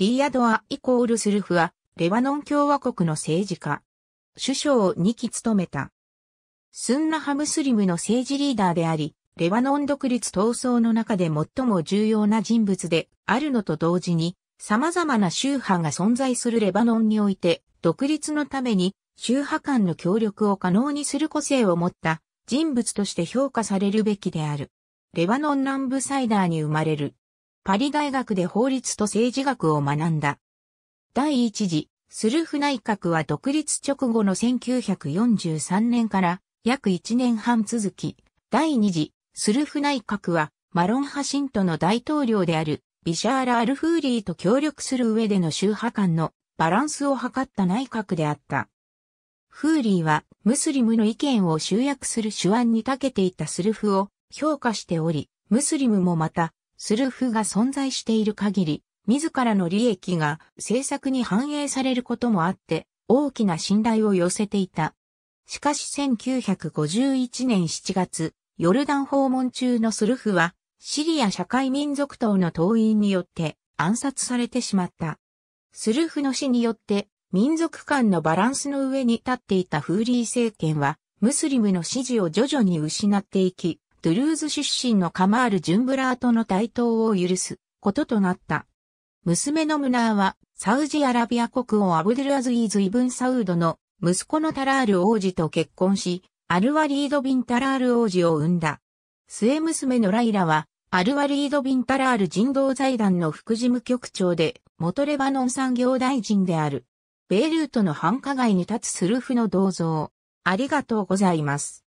リーアドアイコールスルフは、レバノン共和国の政治家。首相を2期務めた。スンナハムスリムの政治リーダーであり、レバノン独立闘争の中で最も重要な人物であるのと同時に、様々な宗派が存在するレバノンにおいて、独立のために宗派間の協力を可能にする個性を持った人物として評価されるべきである。レバノン南部サイダーに生まれる。パリ大学で法律と政治学を学んだ。第一次、スルフ内閣は独立直後の1943年から約1年半続き、第二次、スルフ内閣はマロンハシントの大統領であるビシャーラ・アルフーリーと協力する上での宗派間のバランスを図った内閣であった。フーリーはムスリムの意見を集約する手腕に長けていたスルフを評価しており、ムスリムもまたスルフが存在している限り、自らの利益が政策に反映されることもあって、大きな信頼を寄せていた。しかし1951年7月、ヨルダン訪問中のスルフは、シリア社会民族党の党員によって暗殺されてしまった。スルフの死によって、民族間のバランスの上に立っていたフーリー政権は、ムスリムの支持を徐々に失っていき、トゥルーズ出身のカマール・ジュンブラーとの対等を許すこととなった。娘のムナーは、サウジアラビア国王アブドゥルアズイーズ・イブン・サウードの息子のタラール王子と結婚し、アルワリード・ビン・タラール王子を産んだ。末娘のライラは、アルワリード・ビン・タラール人道財団の副事務局長で、元レバノン産業大臣である。ベイルートの繁華街に立つスルフの銅像。ありがとうございます。